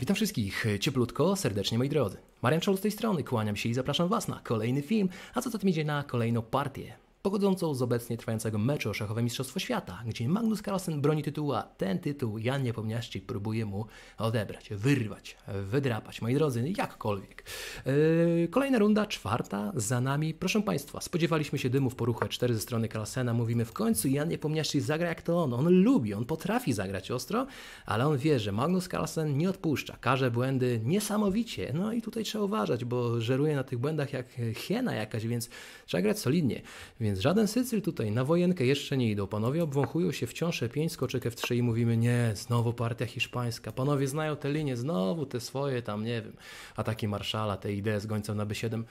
witam wszystkich cieplutko, serdecznie moi drodzy. Marian Czol z tej strony, kłaniam się i zapraszam Was na kolejny film, a co to tym idzie na kolejną partię pogodzącą z obecnie trwającego meczu o szachowe Mistrzostwo Świata, gdzie Magnus Carlsen broni tytułu, a ten tytuł Jan Niepomniaści próbuje mu odebrać, wyrwać, wydrapać, moi drodzy, jakkolwiek. Yy, kolejna runda, czwarta, za nami. Proszę Państwa, spodziewaliśmy się dymów ruchu 4 ze strony Carlsena, mówimy w końcu Jan Niepomniaści zagra jak to on, on lubi, on potrafi zagrać ostro, ale on wie, że Magnus Carlsen nie odpuszcza, każe błędy niesamowicie, no i tutaj trzeba uważać, bo żeruje na tych błędach jak hiena jakaś, więc trzeba grać solidnie, więc więc żaden Sycyl tutaj na wojenkę jeszcze nie idą. Panowie obwąchują się wciąż E5, skoczek F3 i mówimy, nie, znowu partia hiszpańska. Panowie znają te linie, znowu te swoje tam, nie wiem, ataki marszala, te idee z gońcem na B7.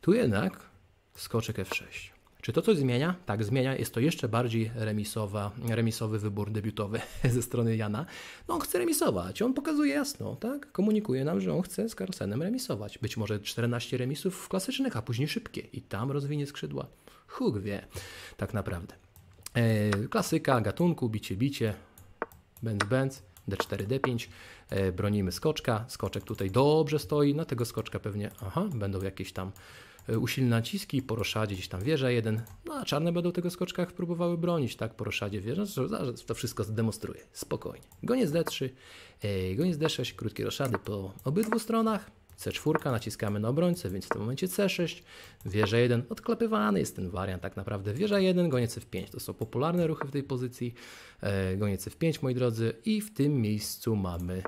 Tu jednak skoczek F6. Czy to coś zmienia? Tak, zmienia. Jest to jeszcze bardziej remisowa, remisowy wybór debiutowy ze strony Jana. No on chce remisować, on pokazuje jasno, tak? Komunikuje nam, że on chce z Carlsenem remisować. Być może 14 remisów klasycznych, a później szybkie i tam rozwinie skrzydła. Huk wie, tak naprawdę. E, klasyka gatunku, bicie, bicie, bęc, bęc, d4, d5, bronimy skoczka, skoczek tutaj dobrze stoi, na tego skoczka pewnie, aha, będą jakieś tam e, usilne naciski, po gdzieś tam wieża jeden, no a czarne będą tego skoczka próbowały bronić, tak, po wieża, to wszystko zdemonstruje, spokojnie. Goniec d3, e, goniec d6, krótkie roszady po obydwu stronach, C4, naciskamy na obrońcę, więc w tym momencie C6, wieża 1, odklepywany jest ten wariant tak naprawdę, wieża 1, goniec F5, to są popularne ruchy w tej pozycji, e, goniec F5 moi drodzy i w tym miejscu mamy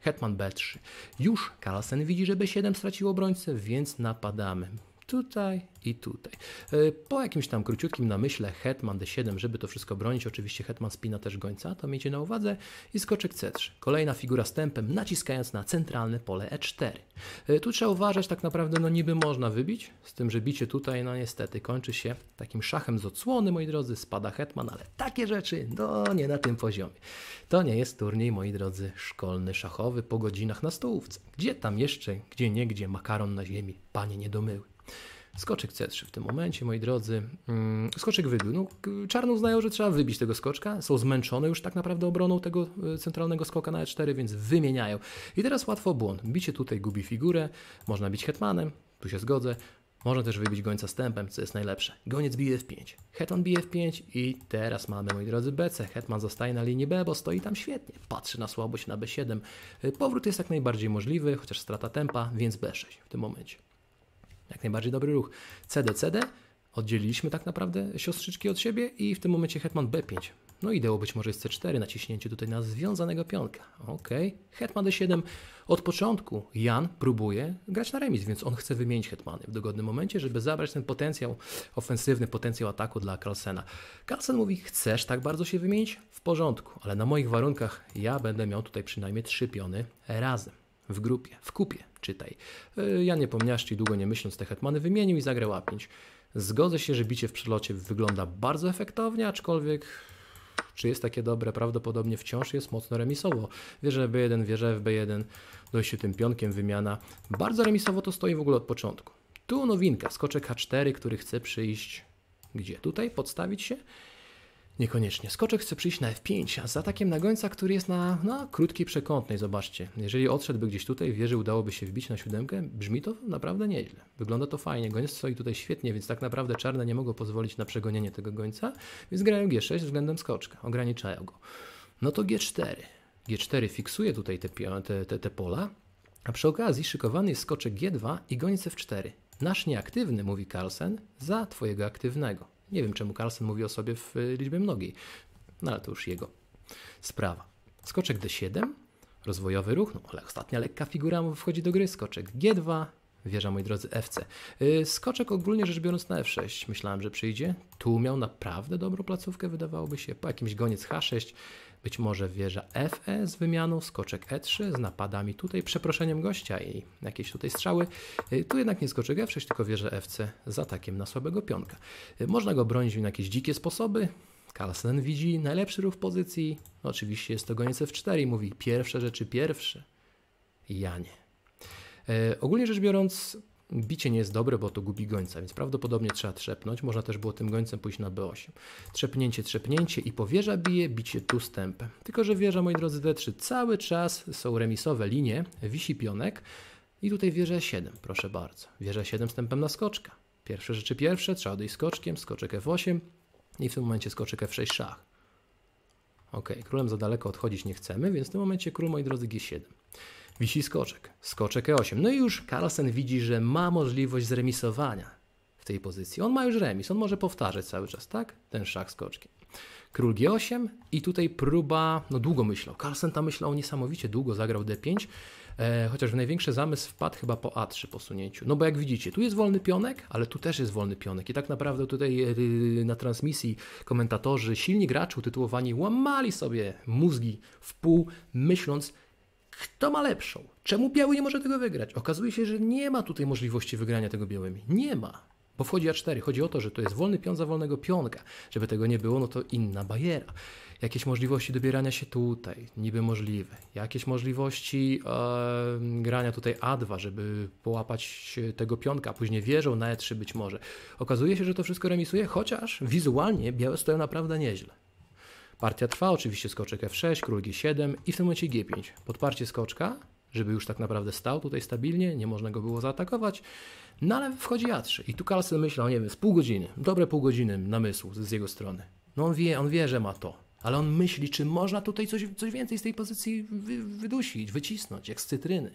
hetman B3. Już Carlsen widzi, że B7 stracił obrońcę, więc napadamy tutaj i tutaj. E, po jakimś tam króciutkim namyśle hetman d7, żeby to wszystko bronić, oczywiście hetman spina też gońca, to miejcie na uwadze i skoczek c3. Kolejna figura z tempem, naciskając na centralne pole e4. E, tu trzeba uważać, tak naprawdę no niby można wybić, z tym, że bicie tutaj no niestety kończy się takim szachem z odsłony, moi drodzy, spada hetman, ale takie rzeczy, no nie na tym poziomie. To nie jest turniej, moi drodzy, szkolny, szachowy, po godzinach na stołówce. Gdzie tam jeszcze, gdzie nie, gdzie makaron na ziemi, panie nie domyły. Skoczek C3 w tym momencie, moi drodzy. Mm, skoczek wybił. No, czarny uznają, że trzeba wybić tego skoczka. Są zmęczone już tak naprawdę obroną tego e, centralnego skoka na E4, więc wymieniają. I teraz łatwo błąd. Bicie tutaj gubi figurę. Można bić hetmanem. Tu się zgodzę. Można też wybić gońca stępem, co jest najlepsze. Goniec bije w 5 hetman bije w 5 i teraz mamy, moi drodzy, BC. Hetman zostaje na linii B, bo stoi tam świetnie. Patrzy na słabość na B7. E, powrót jest jak najbardziej możliwy, chociaż strata tempa, więc B6 w tym momencie. Jak najbardziej dobry ruch. CD, CD. Oddzieliliśmy tak naprawdę siostrzyczki od siebie i w tym momencie hetman B5. No ideą być może jest C4, naciśnięcie tutaj na związanego pionka. Ok, hetman D7. Od początku Jan próbuje grać na remis, więc on chce wymienić hetmany w dogodnym momencie, żeby zabrać ten potencjał ofensywny, potencjał ataku dla Carlsena. Carlsen mówi, chcesz tak bardzo się wymienić? W porządku, ale na moich warunkach ja będę miał tutaj przynajmniej trzy piony razem w grupie, w kupie, czytaj. E, ja nie pomniaszczy i długo nie myśląc te hetmany wymienił i zagrał A5. Zgodzę się, że bicie w przelocie wygląda bardzo efektownie, aczkolwiek czy jest takie dobre, prawdopodobnie wciąż jest mocno remisowo. Wieże B1, wieże w B1, dojście tym pionkiem, wymiana. Bardzo remisowo to stoi w ogóle od początku. Tu nowinka, skoczek H4, który chce przyjść gdzie? Tutaj podstawić się Niekoniecznie. Skoczek chce przyjść na F5, a z atakiem na gońca, który jest na, na krótkiej przekątnej, zobaczcie. Jeżeli odszedłby gdzieś tutaj, wieży udałoby się wbić na siódemkę, brzmi to naprawdę nieźle. Wygląda to fajnie, goniec stoi tutaj świetnie, więc tak naprawdę czarne nie mogą pozwolić na przegonienie tego gońca, więc grają G6 względem skoczka, ograniczają go. No to G4. G4 fiksuje tutaj te, te, te, te pola, a przy okazji szykowany jest skoczek G2 i gońce F4. Nasz nieaktywny, mówi Carlsen, za twojego aktywnego. Nie wiem, czemu Carlsen mówi o sobie w y, liczbie mnogiej, no ale to już jego sprawa. Skoczek D7, rozwojowy ruch, no ale ostatnia lekka figura mu wchodzi do gry, skoczek G2, wieża, moi drodzy, FC. Y, skoczek ogólnie rzecz biorąc na F6, myślałem, że przyjdzie. Tu miał naprawdę dobrą placówkę, wydawałoby się, po jakimś goniec H6, być może wieża FE z wymianą, skoczek E3 z napadami tutaj, przeproszeniem gościa i jakieś tutaj strzały. Y, tu jednak nie skoczek F6, tylko wieża FC z atakiem na słabego pionka. Y, można go bronić na jakieś dzikie sposoby, Carlsen widzi najlepszy ruch pozycji. No, oczywiście jest to goniec F4 i mówi pierwsze rzeczy pierwsze. Ja nie. Y, ogólnie rzecz biorąc, Bicie nie jest dobre, bo to gubi gońca, więc prawdopodobnie trzeba trzepnąć. Można też było tym gońcem pójść na B8. Trzepnięcie, trzepnięcie i powierza bije, bicie tu stępem. Tylko, że wieża, moi drodzy, D3 cały czas są remisowe linie, wisi pionek i tutaj wieża 7, proszę bardzo. Wieża 7 stępem na skoczka. Pierwsze rzeczy pierwsze, trzeba odejść skoczkiem, skoczek F8 i w tym momencie skoczek F6 szach. Ok, królem za daleko odchodzić nie chcemy, więc w tym momencie król, moi drodzy, G7. Wisi skoczek, skoczek E8. No i już Carlsen widzi, że ma możliwość zremisowania w tej pozycji. On ma już remis, on może powtarzać cały czas, tak? Ten szach skoczki Król G8 i tutaj próba, no długo myślał. Carlsen tam myślał niesamowicie długo, zagrał D5, e, chociaż w największy zamysł wpadł chyba po A3 posunięciu. No bo jak widzicie, tu jest wolny pionek, ale tu też jest wolny pionek i tak naprawdę tutaj e, na transmisji komentatorzy, silni gracze utytułowani łamali sobie mózgi w pół, myśląc kto ma lepszą? Czemu biały nie może tego wygrać? Okazuje się, że nie ma tutaj możliwości wygrania tego białymi. Nie ma. Bo wchodzi A4. Chodzi o to, że to jest wolny pion za wolnego pionka. Żeby tego nie było, no to inna bajera. Jakieś możliwości dobierania się tutaj, niby możliwe. Jakieś możliwości e, grania tutaj A2, żeby połapać tego pionka, później wieżą na E3 być może. Okazuje się, że to wszystko remisuje, chociaż wizualnie białe stoją naprawdę nieźle. Partia trwa, oczywiście skoczek f6, król g7 i w tym momencie g5. Podparcie skoczka, żeby już tak naprawdę stał tutaj stabilnie, nie można go było zaatakować. No ale wchodzi A3 i tu Carlsen myślał, nie wiem, z pół godziny, dobre pół godziny namysłu z jego strony. No on wie, on wie, że ma to, ale on myśli, czy można tutaj coś, coś więcej z tej pozycji wy, wydusić, wycisnąć, jak z cytryny.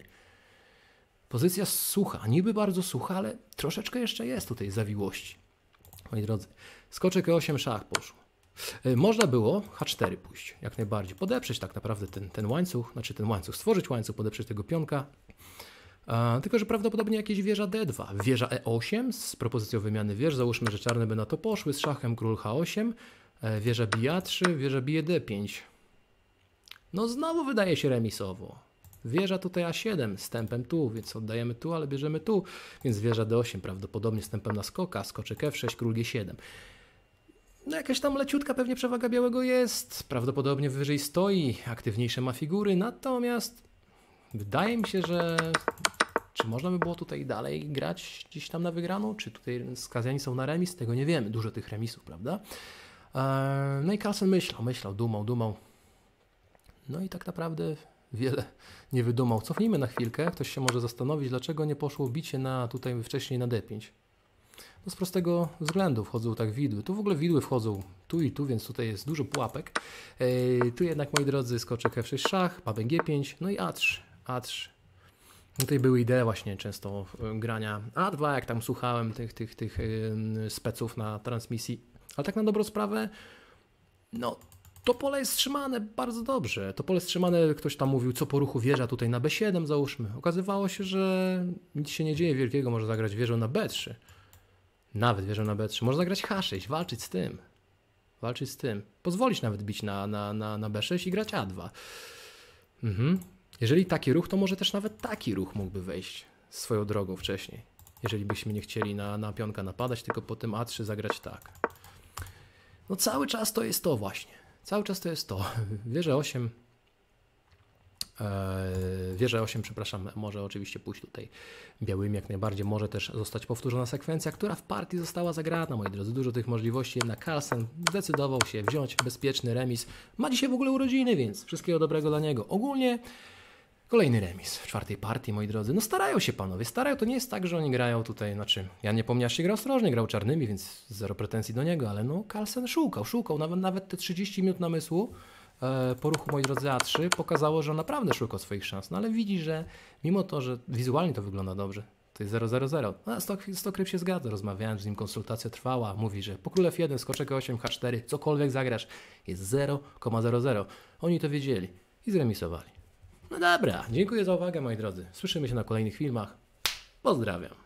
Pozycja sucha, niby bardzo sucha, ale troszeczkę jeszcze jest tutaj zawiłości. Moi drodzy, skoczek E8 szach poszło. E, można było H4 pójść, jak najbardziej. Podeprzeć tak naprawdę ten, ten łańcuch, znaczy ten łańcuch, stworzyć łańcuch, podeprzeć tego pionka. E, tylko, że prawdopodobnie jakieś wieża D2, wieża E8 z propozycją wymiany wież. Załóżmy, że czarne by na to poszły z szachem król H8, e, wieża bija 3 wieża bije D5. No znowu wydaje się remisowo. Wieża tutaj A7 z tempem tu, więc oddajemy tu, ale bierzemy tu, więc wieża D8 prawdopodobnie z tempem na skoka, skoczek F6, król G7. No jakaś tam leciutka pewnie przewaga białego jest, prawdopodobnie wyżej stoi, aktywniejsze ma figury, natomiast wydaje mi się, że czy można by było tutaj dalej grać gdzieś tam na wygraną, czy tutaj skazani są na remis, tego nie wiemy, dużo tych remisów, prawda? E, no i Carlsen myślał, myślał, dumał, dumał. No i tak naprawdę wiele nie wydumał. Cofnijmy na chwilkę, ktoś się może zastanowić, dlaczego nie poszło bicie na tutaj wcześniej na D5. No z prostego względu wchodzą tak widły. Tu w ogóle widły wchodzą tu i tu, więc tutaj jest dużo pułapek. Yy, tu jednak, moi drodzy, skoczek F6 szach, papę G5, no i A3. A3. No tutaj były idee właśnie często e, grania A2, jak tam słuchałem tych, tych, tych yy, speców na transmisji. Ale tak na dobrą sprawę, no to pole jest trzymane bardzo dobrze. To pole jest trzymane, ktoś tam mówił, co po ruchu wieża tutaj na B7 załóżmy. Okazywało się, że nic się nie dzieje wielkiego, może zagrać wieżą na B3. Nawet wieżą na B3. Można zagrać H6, walczyć z tym. Walczyć z tym. Pozwolić nawet bić na, na, na, na B6 i grać A2. Mhm. Jeżeli taki ruch, to może też nawet taki ruch mógłby wejść swoją drogą wcześniej. Jeżeli byśmy nie chcieli na, na pionka napadać, tylko po tym A3 zagrać tak. No cały czas to jest to właśnie. Cały czas to jest to. Wieża 8 E, wieża 8, przepraszam, może oczywiście pójść tutaj białym jak najbardziej. Może też zostać powtórzona sekwencja, która w partii została zagrana, moi drodzy. Dużo tych możliwości, jednak Carlsen zdecydował się wziąć bezpieczny remis. Ma dzisiaj w ogóle urodziny, więc wszystkiego dobrego dla niego. Ogólnie Kolejny remis w czwartej partii, moi drodzy. No starają się panowie, starają. To nie jest tak, że oni grają tutaj, znaczy, ja nie pomniasz się grał ostrożnie, grał czarnymi, więc zero pretensji do niego, ale no Carlsen szukał, szukał. Nawet, nawet te 30 minut namysłu E, po ruchu, moi drodzy, A3 pokazało, że on naprawdę szukał swoich szans. No ale widzi, że mimo to, że wizualnie to wygląda dobrze, to jest 000. No, Stok, Stokryp się zgadza, rozmawiałem z nim, konsultacja trwała, mówi, że po królew 1, skoczek 8, H4, cokolwiek zagrasz, jest 0,00. Oni to wiedzieli i zremisowali. No dobra, dziękuję za uwagę moi drodzy. Słyszymy się na kolejnych filmach. Pozdrawiam.